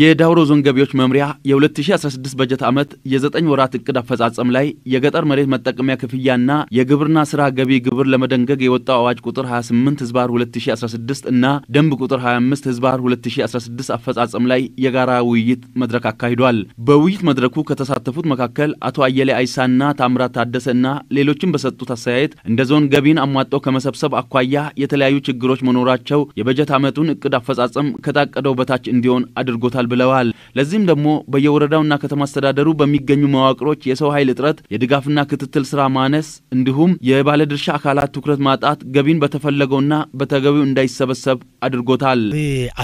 የዳውሮ ዞን ገቢዎች መምሪያ የ2016 በጀት ዓመት የዘጠኝ ወራት እቅድ አፈጻጸም ላይ የገጠር መሬት መጠቀሚያ ክፍያና የግብርና ስራ ገቢ ግብር ለመደንገግ የወጣው አዋጅ ቁጥር 28 ህዝባር 2016 እና ደንብ ቁጥር 25 ህዝባር 2016 አፈጻጸም ላይ የጋራ ውይይት መድረክ አካሂዷል። በውይይት መድረኩ ከተሳተፉት መካከል አቶ አየሌ አይሳና ታምራት ታደሰ እና ሌሎችም በሰጡት አስተያየት እንደ ዞን ገቢን አሟጠው ከመሰብሰብ አኳያ የተለያዩ ችግሮች መኖራቸው የበጀት ዓመቱን እቅድ አፈጻጸም ከታቀደው በታች እንዲሆን አድርጎታል ይደርሳል ብለዋል። ለዚህም ደግሞ በየወረዳውና ከተማ አስተዳደሩ በሚገኙ መዋቅሮች የሰው ኃይል እጥረት፣ የድጋፍና ክትትል ስራ ማነስ እንዲሁም የባለድርሻ አካላት ትኩረት ማጣት ገቢን በተፈለገውና በተገቢው እንዳይሰበሰብ አድርጎታል።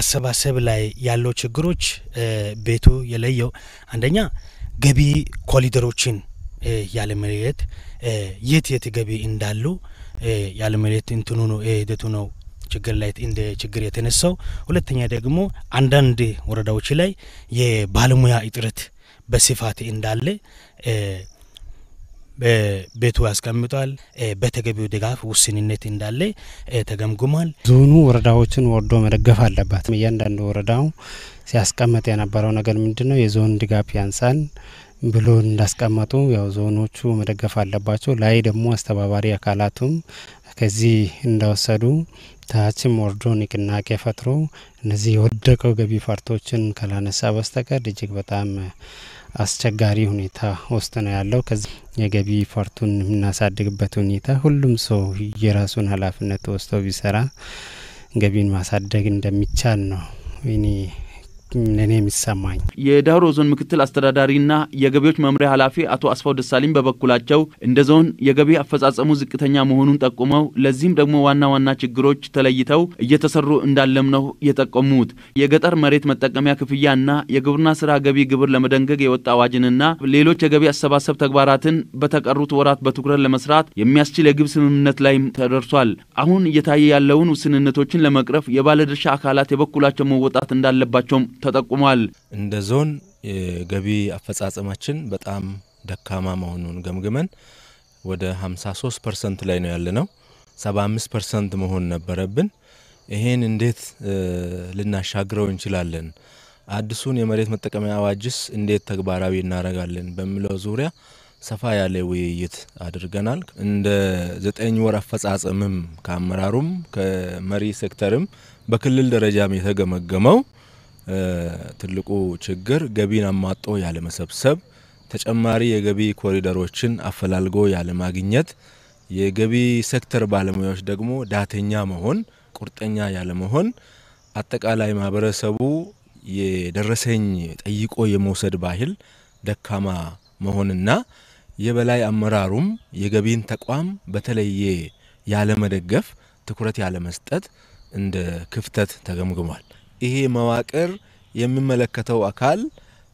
አሰባሰብ ላይ ያለው ችግሮች ቤቱ የለየው አንደኛ ገቢ ኮሊደሮችን ያለመለየት የት የት ገቢ እንዳሉ ያለመለየት እንትኑ ነው ሂደቱ ነው ችግር ላይ እንደ ችግር የተነሳው። ሁለተኛ ደግሞ አንዳንድ ወረዳዎች ላይ የባለሙያ እጥረት በስፋት እንዳለ ቤቱ ያስቀምጧል። በተገቢው ድጋፍ ውስንነት እንዳለ ተገምግሟል። ዞኑ ወረዳዎችን ወርዶ መደገፍ አለባት። እያንዳንዱ ወረዳው ሲያስቀመጥ የነበረው ነገር ምንድን ነው? የዞን ድጋፍ ያንሳል ብሎ እንዳስቀመጡ ያው ዞኖቹ መደገፍ አለባቸው። ላይ ደግሞ አስተባባሪ አካላቱም ከዚህ እንደወሰዱ ታችም ወርዶ ንቅናቄ ፈጥሮ እነዚህ የወደቀው ገቢ ፈርቶችን ካላነሳ በስተቀር እጅግ በጣም አስቸጋሪ ሁኔታ ውስጥ ነው ያለው። ከዚህ የገቢ ፈርቱን የምናሳድግበት ሁኔታ ሁሉም ሰው የራሱን ኃላፊነት ወስዶ ቢሰራ ገቢን ማሳደግ እንደሚቻል ነው እኔ እኔ የሚሰማኝ የዳውሮ ዞን ምክትል አስተዳዳሪና የገቢዎች መምሪያ ኃላፊ አቶ አስፋው ደሳለኝ በበኩላቸው እንደ ዞን የገቢ አፈጻጸሙ ዝቅተኛ መሆኑን ጠቁመው ለዚህም ደግሞ ዋና ዋና ችግሮች ተለይተው እየተሰሩ እንዳለም ነው የጠቆሙት። የገጠር መሬት መጠቀሚያ ክፍያና የግብርና ስራ ገቢ ግብር ለመደንገግ የወጣ አዋጅንና ሌሎች የገቢ አሰባሰብ ተግባራትን በተቀሩት ወራት በትኩረት ለመስራት የሚያስችል የግብ ስምምነት ላይም ተደርሷል። አሁን እየታየ ያለውን ውስንነቶችን ለመቅረፍ የባለድርሻ አካላት የበኩላቸው መወጣት እንዳለባቸውም ተጠቁሟል። እንደ ዞን የገቢ አፈጻጸማችን በጣም ደካማ መሆኑን ገምግመን ወደ 53 ፐርሰንት ላይ ነው ያለነው። 75 ፐርሰንት መሆን ነበረብን። ይሄን እንዴት ልናሻግረው እንችላለን? አዲሱን የመሬት መጠቀሚያ አዋጅስ እንዴት ተግባራዊ እናደርጋለን? በሚለው ዙሪያ ሰፋ ያለ ውይይት አድርገናል። እንደ ዘጠኝ ወር አፈጻጸምም ከአመራሩም ከመሪ ሴክተርም በክልል ደረጃም የተገመገመው ትልቁ ችግር ገቢን አሟጦ ያለመሰብሰብ፣ ተጨማሪ የገቢ ኮሪደሮችን አፈላልጎ ያለማግኘት፣ የገቢ ሴክተር ባለሙያዎች ደግሞ ዳተኛ መሆን፣ ቁርጠኛ ያለመሆን፣ አጠቃላይ ማህበረሰቡ የደረሰኝ ጠይቆ የመውሰድ ባህል ደካማ መሆንና የበላይ አመራሩም የገቢን ተቋም በተለየ ያለመደገፍ፣ ትኩረት ያለመስጠት እንደ ክፍተት ተገምግሟል። ይሄ መዋቅር የሚመለከተው አካል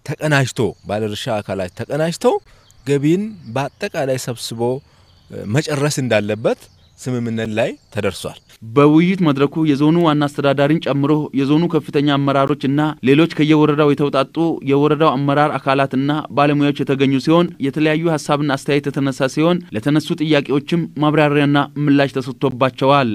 ተቀናጅቶ ባለድርሻ አካላት ተቀናጅቶ ገቢን በአጠቃላይ ሰብስቦ መጨረስ እንዳለበት ስምምነት ላይ ተደርሷል። በውይይት መድረኩ የዞኑ ዋና አስተዳዳሪን ጨምሮ የዞኑ ከፍተኛ አመራሮች እና ሌሎች ከየወረዳው የተውጣጡ የወረዳው አመራር አካላትና ባለሙያዎች የተገኙ ሲሆን የተለያዩ ሀሳብና አስተያየት የተነሳ ሲሆን ለተነሱ ጥያቄዎችም ማብራሪያና ምላሽ ተሰጥቶባቸዋል።